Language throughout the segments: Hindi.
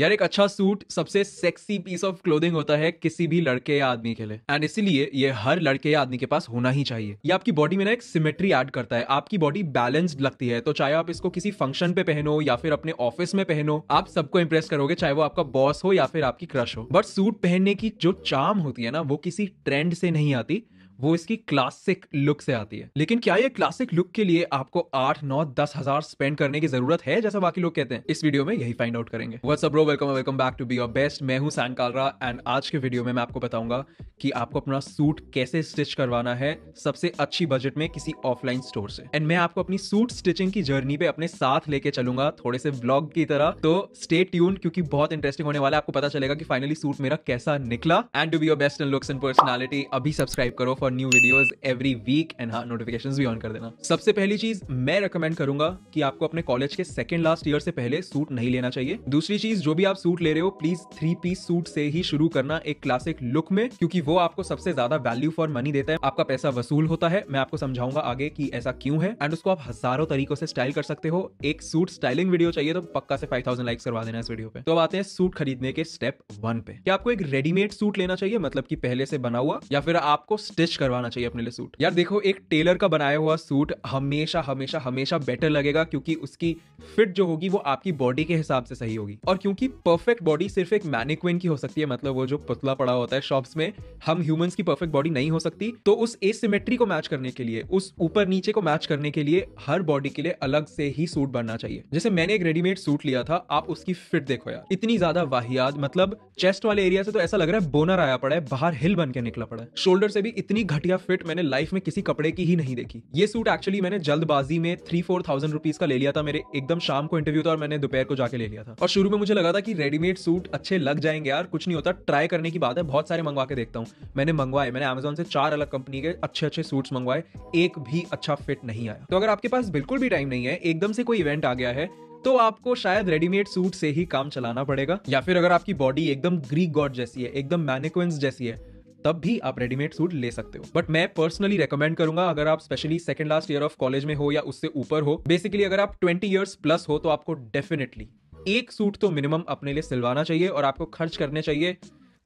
यार एक अच्छा सूट सबसे सेक्सी पीस ऑफ क्लोथिंग होता है किसी भी लड़के या आदमी के लिए एंड इसीलिए ये हर लड़के या आदमी के पास होना ही चाहिए ये आपकी बॉडी में ना एक सिमेट्री ऐड करता है आपकी बॉडी बैलेंस्ड लगती है तो चाहे आप इसको किसी फंक्शन पे पहनो या फिर अपने ऑफिस में पहनो आप सबको इम्प्रेस करोगे चाहे वो आपका बॉस हो या फिर आपकी क्रश हो बट सूट पहनने की जो चाम होती है ना वो किसी ट्रेंड से नहीं आती वो इसकी क्लासिक लुक से आती है लेकिन क्या ये क्लासिक लुक के लिए आपको आठ नौ दस हजार स्पेंड करने की जरूरत है जैसा बाकी लोग कहते हैं इस वीडियो में यही फाइंड आउट करेंगे bro welcome welcome back to be your best मैं हूं सैन कालरा एंड आज के वीडियो में मैं आपको बताऊंगा कि आपको अपना सूट कैसे स्टिच करवाना है सबसे अच्छी बजट में किसी ऑफलाइन स्टोर से एंड मैं आपको अपनी सूट स्टिचिंग की जर्नी पे अपने साथ लेके चलूंगा थोड़े से ब्लॉग की तरह तो स्टे ट्यून क्योंकि बहुत इंटरेस्टिंग होने वाला है आपको पता चलेगा कि फाइनली सूट मेरा कैसा निकला and to be your best in looks and personality अभी सब्सक्राइब करो for for new videos every week and हाँ नोटिफिकेशंस भी ऑन कर देना सबसे पहली चीज मैं रिकमेंड करूंगा कि आपको अपने कॉलेज के सेकंड लास्ट ईयर से पहले सूट नहीं लेना चाहिए दूसरी चीज जो भी आप सूट ले रहे हो प्लीज थ्री पीस सूट से ही शुरू करना एक क्लासिक लुक में क्योंकि वो आपको सबसे ज्यादा वैल्यू फॉर मनी देता है आपका पैसा वसूल होता है मैं आपको समझाऊंगा आगे की ऐसा क्यों है एंड उसको आप हजारों तरीकों से स्टाइल कर सकते हो एक सूट स्टाइलिंग वीडियो चाहिए तो पक्का से फाइव थाउजेंड लाइक करवा देना इस वीडियो पे तो अब आते हैं सूट खरीदने के स्टेप वन पे क्या आपको एक रेडीमेड सूट लेना चाहिए मतलब की पहले से बना हुआ या फिर आपको स्टिच स्टिच करवाना चाहिए अपने लिए सूट यार देखो एक टेलर का बनाया हुआ सूट हमेशा हमेशा हमेशा बेटर लगेगा क्योंकि उसकी फिट जो होगी वो आपकी बॉडी के हिसाब से सही होगी और क्योंकि परफेक्ट बॉडी सिर्फ एक मैनिक्विन की हो सकती है मतलब वो जो पतला पड़ा होता है शॉप्स में हम ह्यूमंस की परफेक्ट बॉडी नहीं हो सकती तो उस एसिमेट्री को मैच करने के लिए उस ऊपर नीचे को मैच करने के लिए हर बॉडी के लिए अलग से ही सूट बनना चाहिए जैसे मैंने एक रेडीमेड सूट लिया था आप उसकी फिट देखो यार इतनी ज्यादा वाहियात मतलब चेस्ट वाले एरिया से तो ऐसा लग रहा है बोनर आया पड़ा है बाहर हिल बन के निकला पड़ा है शोल्डर से भी इतनी इतनी घटिया फिट मैंने लाइफ में किसी कपड़े की ही नहीं देखी ये सूट एक्चुअली मैंने जल्दबाजी में थ्री फोर थाउजेंड रुपीज का ले लिया था मेरे एकदम शाम को इंटरव्यू था और मैंने दोपहर को जाके ले लिया था और शुरू में मुझे लगा था कि रेडीमेड सूट अच्छे लग जाएंगे यार कुछ नहीं होता ट्राई करने की बात है बहुत सारे मंगवा के देखता हूँ मैंने मंगवाए मैंने अमेजोन से चार अलग कंपनी के अच्छे अच्छे सूट मंगवाए एक भी अच्छा फिट नहीं आया तो अगर आपके पास बिल्कुल भी टाइम नहीं है एकदम से कोई इवेंट आ गया है तो आपको शायद रेडीमेड सूट से ही काम चलाना पड़ेगा या फिर अगर आपकी बॉडी एकदम ग्रीक गॉड जैसी है एकदम मैनिक्वेंस जैसी है तब भी आप रेडीमेड सूट ले सकते हो बट मैं पर्सनली रिकमेंड करूंगा अगर आप specially second last year of college में हो या उससे ऊपर हो बेसिकली अगर आप ट्वेंटी ईयर्स प्लस हो तो आपको डेफिनेटली एक सूट तो मिनिमम अपने लिए सिलवाना चाहिए और आपको खर्च करने चाहिए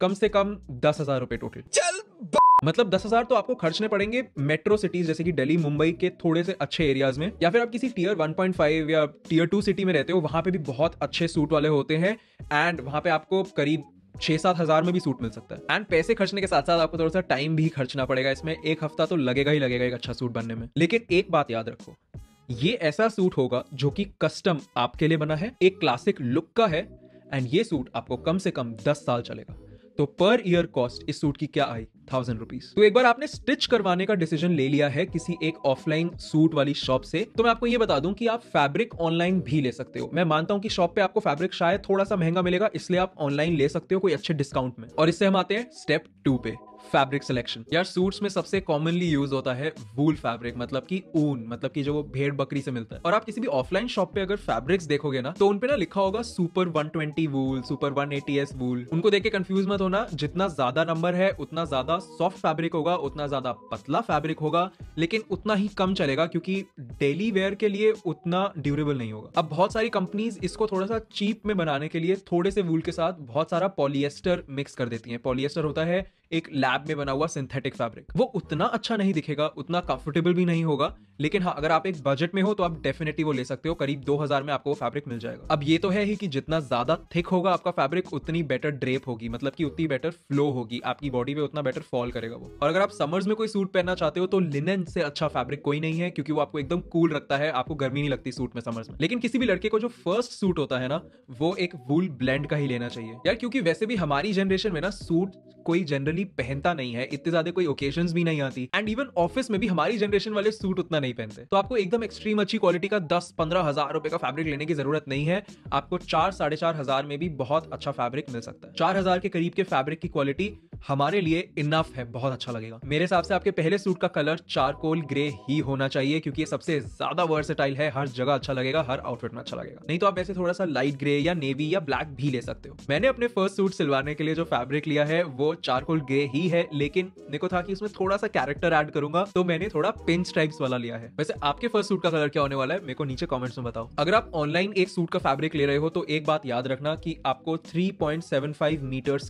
कम से कम दस हजार रुपए टोटल चल मतलब दस हजार तो आपको खर्चने पड़ेंगे मेट्रो सिटीज जैसे कि दिल्ली मुंबई के थोड़े से अच्छे एरियाज में या फिर आप किसी टीयर 1.5 या टीयर 2 सिटी में रहते हो वहां पे भी बहुत अच्छे सूट वाले होते हैं एंड वहां पे आपको करीब छह सात हजार में भी सूट मिल सकता है एंड पैसे खर्चने के साथ साथ आपको थोड़ा सा टाइम भी खर्चना पड़ेगा इसमें एक हफ्ता तो लगेगा ही लगेगा एक अच्छा सूट बनने में लेकिन एक बात याद रखो ये ऐसा सूट होगा जो कि कस्टम आपके लिए बना है एक क्लासिक लुक का है एंड ये सूट आपको कम से कम दस साल चलेगा तो पर ईयर कॉस्ट इस सूट की क्या आई थाउजेंड रुपीज तो एक बार आपने स्टिच करवाने का डिसीजन ले लिया है किसी एक ऑफलाइन सूट वाली शॉप से तो मैं आपको ये बता दूं कि आप फैब्रिक ऑनलाइन भी ले सकते हो मैं मानता हूं कि शॉप पे आपको फैब्रिक शायद थोड़ा सा महंगा मिलेगा इसलिए आप ऑनलाइन ले सकते हो कोई अच्छे डिस्काउंट में और इससे हम आते हैं स्टेप टू पे फैब्रिक सिलेक्शन यार सूट्स में सबसे कॉमनली यूज होता है वूल फैब्रिक मतलब कि ऊन मतलब कि जो वो भेड़ बकरी से मिलता है और आप किसी भी ऑफलाइन शॉप पे अगर फैब्रिक्स देखोगे ना तो उनपे ना लिखा होगा सुपर 120 वूल सुपर 180s वूल उनको देख के कंफ्यूज मत होना जितना ज्यादा नंबर है उतना ज्यादा ज़्यादा सॉफ्ट फैब्रिक होगा उतना ज़्यादा पतला फैब्रिक होगा लेकिन उतना ही कम चलेगा क्योंकि डेली वेयर के लिए उतना ड्यूरेबल नहीं होगा अब बहुत सारी कंपनीज इसको थोड़ा सा चीप में बनाने के लिए थोड़े से वूल के साथ बहुत सारा पॉलिएस्टर मिक्स कर देती है पॉलिएस्टर होता है एक लैब में बना हुआ सिंथेटिक फैब्रिक वो उतना अच्छा नहीं दिखेगा उतना कंफर्टेबल भी नहीं होगा लेकिन हाँ अगर आप एक बजट में हो तो आप डेफिनेटली वो ले सकते हो करीब 2000 में आपको वो फैब्रिक मिल जाएगा अब ये तो है ही कि जितना ज्यादा थिक होगा आपका फैब्रिक उतनी बेटर ड्रेप होगी मतलब कि उतनी बेटर फ्लो होगी आपकी बॉडी पे उतना बेटर फॉल करेगा वो और अगर आप समर्स में कोई सूट पहनना चाहते हो तो लिनन से अच्छा फैब्रिक कोई नहीं है क्योंकि वो आपको एकदम कूल रखता है आपको गर्मी नहीं लगती सूट में समर्स में लेकिन किसी भी लड़के को जो फर्स्ट सूट होता है ना वो एक वूल ब्लेंड का ही लेना चाहिए यार क्योंकि वैसे भी हमारी जनरेशन में ना सूट कोई जनरली पहनता नहीं है इतने ज्यादा कोई ओकेजन भी नहीं आती एंड इवन ऑफिस में भी हमारी जनरेशन वाले सूट उतना नहीं पहनते तो आपको एकदम एक्सट्रीम अच्छी क्वालिटी का दस पंद्रह हजार रुपए का फैब्रिक लेने की जरूरत नहीं है आपको चार साढ़े चार हजार में भी बहुत अच्छा फैब्रिक मिल सकता है चार हजार के करीब के फैब्रिक की क्वालिटी हमारे लिए इनफ है बहुत अच्छा लगेगा मेरे हिसाब से आपके पहले सूट का कलर चारकोल ग्रे ही होना चाहिए क्योंकि ये सबसे ज्यादा वर्सेटाइल है हर जगह अच्छा लगेगा हर आउटफिट में अच्छा लगेगा नहीं तो आप ऐसे थोड़ा सा लाइट ग्रे या नेवी या ब्लैक भी ले सकते हो मैंने अपने फर्स्ट सूट सिलवाने के लिए जो फैब्रिक लिया है वो चारकोल ग्रे ही है लेकिन देखो था कि उसमें थोड़ा सा कैरेक्टर ऐड करूंगा तो मैंने थोड़ा पिन स्ट्राइप्स वाला लिया है वैसे आपके फर्स्ट सूट का कलर क्या होने वाला है मेरे को नीचे कमेंट्स में बताओ अगर आप ऑनलाइन एक सूट का फैब्रिक ले रहे हो तो एक बात याद रखना की आपको थ्री पॉइंट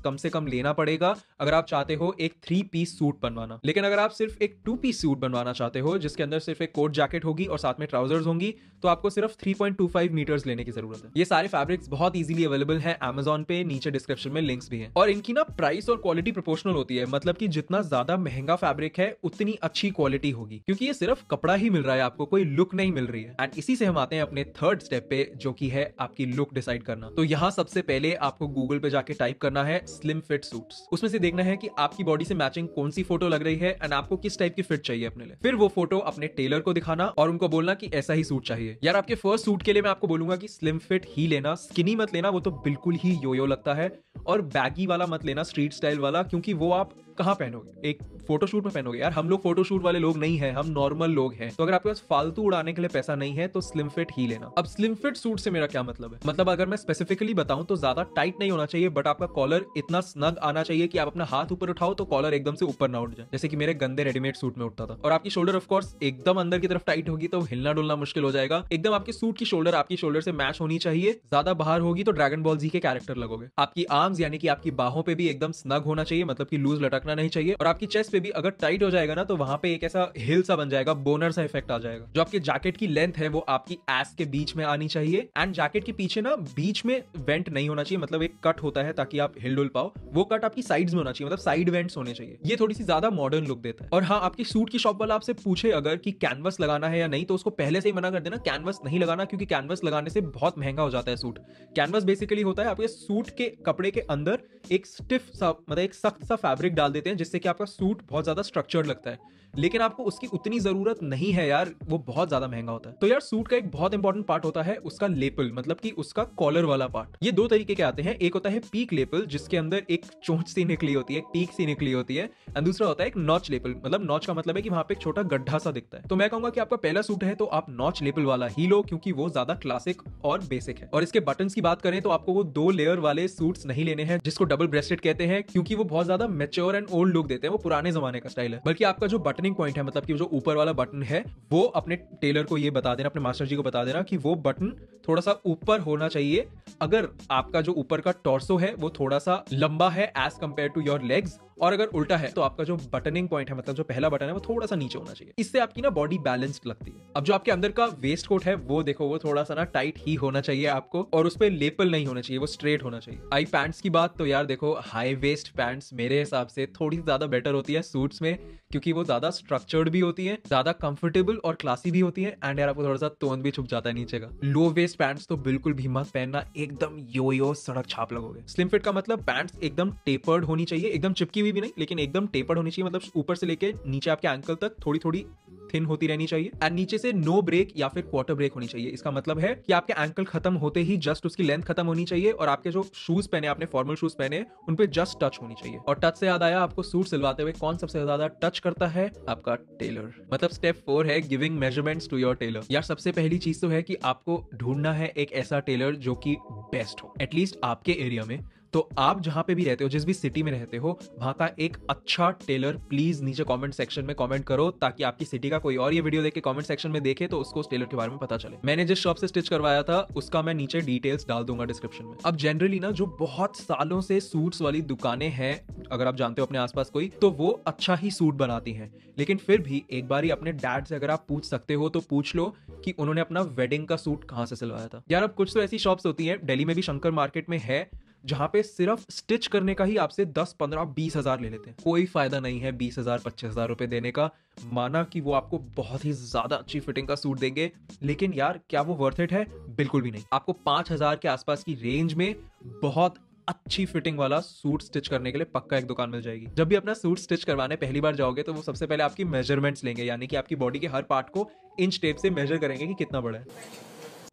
कम से कम लेना पड़ेगा अगर आप चाहते हो एक थ्री पीस सूट बनवाना लेकिन अगर आप सिर्फ एक टू पीस सूट बनवाना चाहते हो जिसके अंदर सिर्फ एक कोट जैकेट होगी और साथ में ट्राउजर्स होंगी तो आपको सिर्फ 3.25 मीटर्स लेने की जरूरत है ये सारे फैब्रिक्स बहुत इजीली अवेलेबल हैं अमेजोन पे नीचे डिस्क्रिप्शन में लिंक्स भी हैं और इनकी ना प्राइस और क्वालिटी क्वालिटी प्रोपोर्शनल होती है मतलब कि जितना ज्यादा महंगा फैब्रिक है उतनी अच्छी क्वालिटी होगी क्योंकि ये सिर्फ कपड़ा ही मिल रहा है आपको कोई लुक नहीं मिल रही है एंड इसी से हम आते हैं अपने थर्ड स्टेप पे जो की है आपकी लुक डिसाइड करना तो यहाँ सबसे पहले आपको गूगल पे जाके टाइप करना है स्लिम फिट सूट उसमें से देखना है की आपकी बॉडी से मैचिंग कौन सी फोटो लग रही है एंड आपको किस टाइप की फिट चाहिए अपने लिए फिर वो फोटो अपने टेलर को दिखाना और उनको बोलना की ऐसा ही सूट चाहिए यार आपके फर्स्ट सूट के लिए मैं आपको बोलूंगा की स्लिम फिट ही लेना स्किनी मत लेना वो तो बिल्कुल ही योयो लगता है और बैगी वाला मत लेना स्ट्रीट स्टाइल वाला क्योंकि वो आप कहाँ पहनोगे एक फोटोशूट में पहनोगे यार हम लोग फोटोशूट वाले लोग नहीं है हम नॉर्मल लोग हैं तो अगर आपके पास फालतू उड़ाने के लिए पैसा नहीं है तो स्लिम फिट ही लेना अब स्लिम फिट सूट से मेरा क्या मतलब है मतलब अगर मैं स्पेसिफिकली बताऊं तो ज्यादा टाइट नहीं होना चाहिए बट आपका कॉलर इतना स्नग आना चाहिए कि आप अपना हाथ ऊपर उठाओ तो कॉलर एकदम से ऊपर ना उठ जाए जैसे कि मेरे गंदे रेडीमेड सूट में उठता था और आपकी शोल्डर ऑफकोर्स एकदम अंदर की तरफ टाइट होगी तो हिलना डुलना मुश्किल हो जाएगा एकदम आपके सूट की शोल्डर आपकी शोल्डर से मैच होनी चाहिए ज्यादा बाहर होगी तो ड्रैगन बॉल जी के कैरेक्टर लगोगे आपकी आर्म्स यानी कि आपकी बाहों पे भी एकदम स्नग होना चाहिए मतलब कि लूज लटक रखना नहीं चाहिए और आपकी चेस्ट पे भी अगर टाइट हो जाएगा ना तो वहां पे एक ऐसा हिल सा बन जाएगा बोनर सा इफेक्ट आ जाएगा जो आपके जैकेट की लेंथ है वो आपकी एस के बीच में आनी चाहिए एंड जैकेट के पीछे ना बीच में वेंट नहीं होना चाहिए मतलब एक कट होता है ताकि आप हिल डुल पाओ वो कट आपकी साइड में होना चाहिए मतलब साइड वेंट्स होने चाहिए ये थोड़ी सी ज्यादा मॉडर्न लुक देता है और हाँ आपकी सूट की शॉप वाला आपसे पूछे अगर कि कैनवस लगाना है या नहीं तो उसको पहले से ही मना कर देना कैनवस नहीं लगाना क्योंकि कैनवस लगाने से बहुत महंगा हो जाता है सूट कैनवस बेसिकली होता है आपके सूट के कपड़े के अंदर एक स्टिफ सा मतलब एक सख्त सा फैब्रिक डाल देते हैं जिससे कि आपका सूट बहुत ज़्यादा स्ट्रक्चर्ड लगता है लेकिन आपको उसकी उतनी जरूरत नहीं है यार वो बहुत ज्यादा महंगा होता है तो यार सूट का एक बहुत इंपॉर्टेंट पार्ट होता है उसका लेपल मतलब कि उसका कॉलर वाला पार्ट ये दो तरीके के आते हैं एक होता है पीक लेपल जिसके अंदर एक चोंच सी निकली होती है पीक सी निकली होती है एंड दूसरा होता है एक नॉच लेपल मतलब नॉच का मतलब है कि वहां पे एक छोटा गड्ढा सा दिखता है तो मैं कहूंगा कि आपका पहला सूट है तो आप नॉच लेपल वाला ही लो क्योंकि वो ज्यादा क्लासिक और बेसिक है और इसके बटन की बात करें तो आपको वो दो लेयर वाले सूट नहीं लेने हैं जिसको डबल ब्रेस्टेड कहते हैं क्योंकि वो बहुत ज्यादा मेच्योर एंड ओल्ड लुक देते हैं वो पुराने जमाने का स्टाइल है बल्कि आपका जो बटन टर्निंग पॉइंट है मतलब कि जो ऊपर वाला बटन है वो अपने टेलर को ये बता देना अपने मास्टर जी को बता देना कि वो बटन थोड़ा सा ऊपर होना चाहिए अगर आपका जो ऊपर का टॉर्सो है वो थोड़ा सा लंबा है as compare to your legs और अगर उल्टा है तो आपका जो बटनिंग पॉइंट है मतलब जो पहला बटन है वो थोड़ा सा नीचे होना चाहिए इससे आपकी ना बॉडी बैलेंस्ड लगती है अब जो आपके अंदर का वेस्ट कोट है वो देखो वो थोड़ा सा ना टाइट ही होना चाहिए आपको और उस पर लेपल नहीं होना चाहिए वो स्ट्रेट होना चाहिए आई पैंट्स की बात तो यार देखो हाई वेस्ट पैंट्स मेरे हिसाब से थोड़ी ज्यादा बेटर होती है सूट्स में क्योंकि वो ज्यादा स्ट्रक्चर्ड भी होती है ज्यादा कंफर्टेबल और क्लासी भी होती है एंड यार आपको थोड़ा सा तोन भी छुप जाता है नीचे का लो वेस्ट पैंट्स तो बिल्कुल भी मत पहनना एकदम यो यो सड़क छाप लगोगे स्लिम फिट का मतलब पैंट्स एकदम टेपर्ड होनी चाहिए एकदम चिपकी हुई भी नहीं लेकिन एकदम टेपर्ड होनी चाहिए मतलब ऊपर से लेके नीचे आपके एंकल तक थोड़ी थोड़ी थिन होती रहनी चाहिए एंड नीचे से नो ब्रेक या फिर क्वार्टर ब्रेक होनी चाहिए इसका मतलब है कि आपके एंकल खत्म होते ही जस्ट उसकी लेंथ खत्म होनी चाहिए और आपके जो शूज पहने आपने फॉर्मल शूज पहने उन पे जस्ट टच होनी चाहिए और टच से याद आया आपको सूट सिलवाते हुए कौन सबसे ज्यादा टच करता है आपका टेलर मतलब स्टेप फोर है giving measurement to your tailor यार सबसे पहली चीज तो है कि आपको ढूंढना है एक ऐसा टेलर जो कि बेस्ट हो एटलीस्ट आपके एरिया में तो आप जहां पे भी रहते हो जिस भी सिटी में रहते हो वहां का एक अच्छा टेलर प्लीज नीचे कमेंट सेक्शन में कमेंट करो ताकि आपकी सिटी का कोई और ये वीडियो देखे कमेंट सेक्शन में देखे तो उसको उस टेलर के बारे में पता चले मैंने जिस शॉप से स्टिच करवाया था उसका मैं नीचे डिटेल्स डाल दूंगा डिस्क्रिप्शन में अब जनरली ना जो बहुत सालों से सूट्स वाली दुकानें हैं अगर आप जानते हो अपने आसपास कोई तो वो अच्छा ही सूट बनाती हैं लेकिन फिर भी एक बार ही अपने डैड से अगर आप पूछ सकते हो तो पूछ लो कि उन्होंने अपना वेडिंग का सूट कहाँ से सिलवाया था यार अब कुछ तो ऐसी शॉप्स होती हैं दिल्ली में भी शंकर मार्केट में है जहाँ पे सिर्फ स्टिच करने का ही आपसे दस पंद्रह बीस हजार ले लेते हैं कोई फायदा नहीं है बीस हजार पच्चीस हजार रुपए देने का माना कि वो आपको बहुत ही ज्यादा अच्छी फिटिंग का सूट देंगे लेकिन यार क्या वो वर्थ इट है बिल्कुल भी नहीं आपको पांच हजार के आसपास की रेंज में बहुत अच्छी फिटिंग वाला सूट स्टिच करने के लिए पक्का एक दुकान मिल जाएगी जब भी अपना सूट स्टिच करवाने पहली बार जाओगे तो वो सबसे पहले आपकी मेजरमेंट्स लेंगे यानी कि आपकी बॉडी के हर पार्ट को इंच टेप से मेजर करेंगे कि कितना बड़ा है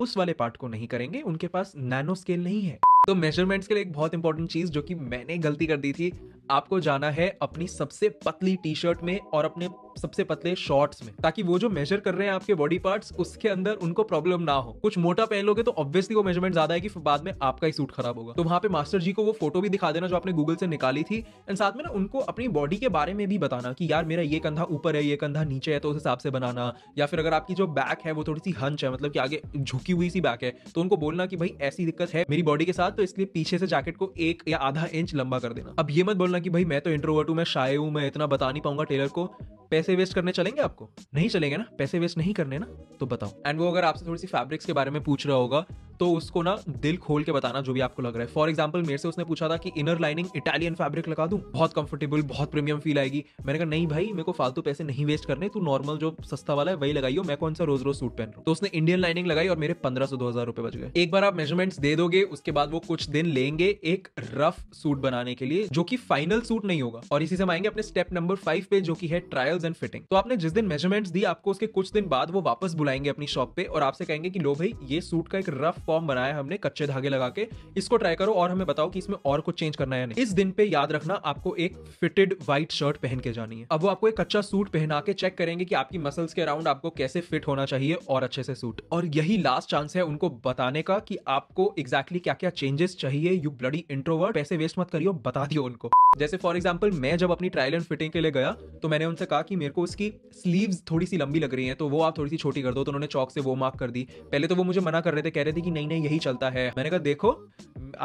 उस वाले पार्ट को नहीं करेंगे उनके पास नैनो स्केल नहीं है तो मेजरमेंट्स के लिए एक बहुत इंपॉर्टेंट चीज़ जो कि मैंने गलती कर दी थी आपको जाना है अपनी सबसे पतली टी शर्ट में और अपने सबसे पतले शॉर्ट्स में ताकि वो जो मेजर कर रहे हैं आपके बॉडी पार्ट्स उसके अंदर उनको प्रॉब्लम ना हो कुछ मोटा पहन लोगे तो ऑब्वियसली वो मेजरमेंट ज्यादा है कि बाद में आपका ही सूट खराब होगा तो वहां पे मास्टर जी को वो फोटो भी दिखा देना जो आपने गूगल से निकाली थी एंड साथ में ना उनको अपनी बॉडी के बारे में भी बताना कि यार मेरा ये कंधा ऊपर है ये कंधा नीचे है तो उस हिसाब से बनाना या फिर अगर आपकी जो बैक है वो थोड़ी सी हंच है मतलब कि आगे झुकी हुई सी बैक है तो उनको बोलना कि भाई ऐसी दिक्कत है मेरी बॉडी के साथ तो इसलिए पीछे से जैकेट को एक या आधा इंच लंबा कर देना अब ये मत बोलना बोलना कि भाई मैं तो इंट्रोवर्ट हूँ मैं शाये हूँ मैं इतना बता नहीं पाऊंगा टेलर को पैसे वेस्ट करने चलेंगे आपको नहीं चलेंगे ना पैसे वेस्ट नहीं करने ना तो बताओ एंड वो अगर आपसे थोड़ी सी फैब्रिक्स के बारे में पूछ रहा होगा तो उसको ना दिल खोल के बताना जो भी आपको लग रहा है फॉर एग्जाम्पल मेरे से उसने पूछा था कि इनर लाइनिंग इटालियन फैब्रिक लगा दू बहुत कंफर्टेबल बहुत प्रीमियम फील आएगी मैंने कहा नहीं भाई मेरे को फालतू पैसे नहीं वेस्ट करने तू नॉर्मल जो सस्ता वाला है वही लगाइयो मैं कौन सा रोज रोज सूट पहन रहा हूँ तो उसने इंडियन लाइनिंग लगाई और मेरे पंद्रह सौ दो हजार रुपए बच गए एक बार आप मेजरमेंट्स दे दोगे उसके बाद वो कुछ दिन लेंगे एक रफ सूट बनाने के लिए जो की फाइनल सूट नहीं होगा और इसी से आएंगे अपने स्टेप नंबर फाइव पे जो की है ट्रायल्स एंड फिटिंग तो आपने जिस दिन मेजरमेंट्स दी आपको उसके कुछ दिन बाद वो वापस बुलाएंगे अपनी शॉप पे और आपसे कहेंगे कि लो भाई ये सूट का एक रफ फॉर्म बनाया हमने कच्चे धागे लगा के इसको ट्राई करो और हमें बताओ कि इसमें और कुछ चेंज करना है नहीं इस दिन पे याद रखना आपको एक फिटेड व्हाइट शर्ट पहन के जानी है अब वो आपको एक कच्चा सूट पहना के चेक करेंगे कि आपकी मसल्स के अराउंड आपको कैसे फिट होना चाहिए और अच्छे से सूट और यही लास्ट चांस है उनको बताने का कि आपको एग्जैक्टली क्या क्या चेंजेस चाहिए यू ब्लडी इंट्रोवर्ट पैसे वेस्ट मत करियो बता दियो उनको जैसे फॉर एग्जाम्पल मैं जब अपनी ट्रायल एंड फिटिंग के लिए गया तो मैंने उनसे कहा कि मेरे को उसकी स्लीव्स थोड़ी सी लंबी लग रही है तो वो आप थोड़ी सी छोटी कर दो तो उन्होंने चौक से वो मार्क कर दी पहले तो वो मुझे मना कर रहे थे कह रहे थे कि नहीं नहीं यही चलता है मैंने कहा देखो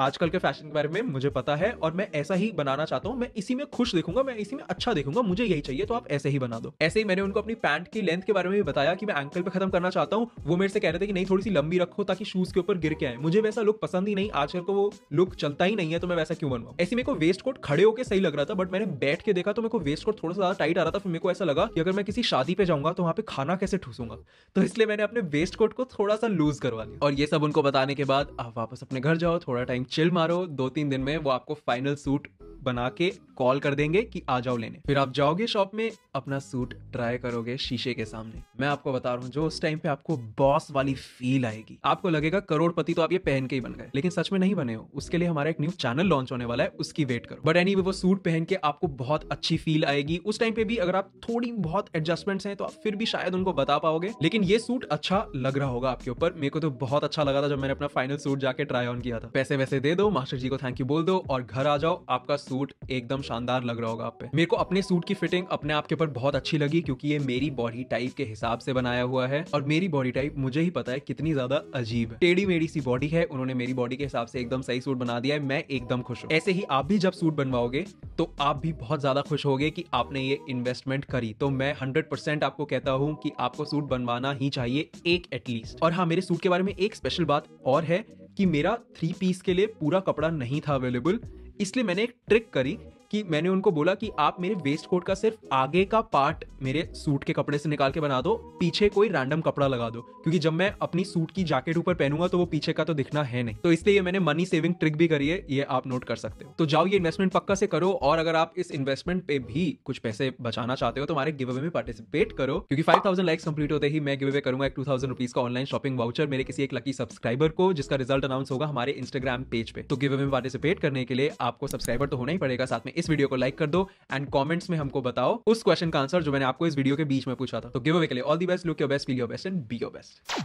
आजकल के फैशन के बारे में मुझे पता है और मैं ऐसा ही बनाना चाहता हूँ मैं इसी में खुश देखूंगा मैं इसी में अच्छा देखूंगा मुझे यही चाहिए तो आप ऐसे ही बना दो ऐसे ही मैंने उनको अपनी पैंट की लेंथ के बारे में भी बताया कि मैं एंकल पे खत्म करना चाहता हूँ वो मेरे से कह रहे थे कि नहीं थोड़ी सी लंबी रखो ताकि शूज के ऊपर गिर के आए मुझे वैसा लुक पसंद ही नहीं आजकल को वो लुक चलता ही नहीं है तो मैं वैसा क्यों बनवा ऐसे मेरे को वेस्ट कोट खड़े होकर सही लग रहा था बट मैंने बैठ के देखा तो मेरे को वेस्ट कोट थोड़ा सा टाइट आ रहा था फिर मेरे को ऐसा लगा कि अगर मैं किसी शादी पे जाऊंगा तो वहाँ पे खाना कैसे ठूसूंगा तो इसलिए मैंने अपने वेस्ट कोट को थोड़ा सा लूज करवा लिया और ये सब उनको उनको बताने के बाद आप वापस अपने घर जाओ थोड़ा टाइम चिल मारो दो तीन दिन में वो आपको फाइनल सूट बना के कॉल कर देंगे कि आ जाओ लेने फिर आप जाओगे शॉप में अपना सूट ट्राई करोगे शीशे के सामने मैं आपको बता रहा हूँ जो उस टाइम पे आपको बॉस वाली फील आएगी आपको लगेगा करोड़पति तो आप ये पहन के ही बन गए लेकिन सच में नहीं बने हो उसके लिए हमारा एक न्यू चैनल लॉन्च होने वाला है उसकी वेट करो बट एनी वो सूट पहन के आपको बहुत अच्छी फील आएगी उस टाइम पे भी अगर आप थोड़ी बहुत एडजस्टमेंट्स हैं तो आप फिर भी शायद उनको बता पाओगे लेकिन ये सूट अच्छा लग रहा होगा आपके ऊपर मेरे को तो बहुत अच्छा लगा था था जब मैंने अपना फाइनल सूट जाके ट्राई ऑन किया था पैसे वैसे दे दो मास्टर जी को थैंक यू बोल दो और घर आ जाओ आपका सूट एकदम शानदार लग रहा होगा आप पे मेरे को अपने सूट की फिटिंग अपने आपके ऊपर बहुत अच्छी लगी क्योंकि ये मेरी बॉडी टाइप के हिसाब से बनाया हुआ है और मेरी बॉडी टाइप मुझे ही पता है कितनी ज्यादा अजीब टेढ़ी मेढ़ी सी बॉडी है उन्होंने मेरी बॉडी के हिसाब से एकदम सही सूट बना दिया है मैं एकदम खुश हूँ ऐसे ही आप भी जब सूट बनवाओगे तो आप भी बहुत ज्यादा खुश हो कि आपने ये इन्वेस्टमेंट करी तो मैं हंड्रेड आपको कहता हूँ कि आपको सूट बनवाना ही चाहिए एक एटलीस्ट और हाँ मेरे सूट के बारे में एक स्पेशल बात बात और है कि मेरा थ्री पीस के लिए पूरा कपड़ा नहीं था अवेलेबल इसलिए मैंने एक ट्रिक करी कि मैंने उनको बोला कि आप मेरे वेस्ट कोट का सिर्फ आगे का पार्ट मेरे सूट के कपड़े से निकाल के बना दो पीछे कोई रैंडम कपड़ा लगा दो क्योंकि जब मैं अपनी सूट की जैकेट ऊपर पहनूंगा तो वो पीछे का तो दिखना है नहीं तो इसलिए मैंने मनी सेविंग ट्रिक भी करी है ये आप नोट कर सकते हो तो जाओ ये इन्वेस्टमेंट पक्का से करो और अगर आप इस इन्वेस्टमेंट पे भी कुछ पैसे बचाना चाहते हो तो हमारे गिव अवे में पार्टिसिपेट करो क्योंकि फाइव थाउजेंड लाइक्स कंप्लीट होते ही मैं गिव अवे करूंगा एक टू थाउजेंड रुपीज का ऑनलाइन शॉपिंग वाउचर मेरे किसी एक लकी सब्सक्राइबर को जिसका रिजल्ट अनाउंस होगा हमारे इंस्टाग्राम पेज पे तो गिव अवे में पार्टिसिपेट करने के लिए आपको सब्सक्राइबर तो होना ही पड़ेगा साथ में इस वीडियो को लाइक कर दो एंड कॉमेंट्स में हमको बताओ उस क्वेश्चन का आंसर जो मैंने आपको इस वीडियो के बीच में पूछा था तो गिव अवे के लिए all the best look your best feel your best and be your best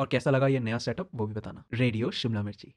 और कैसा लगा ये नया सेटअप वो भी बताना रेडियो शिमला मिर्ची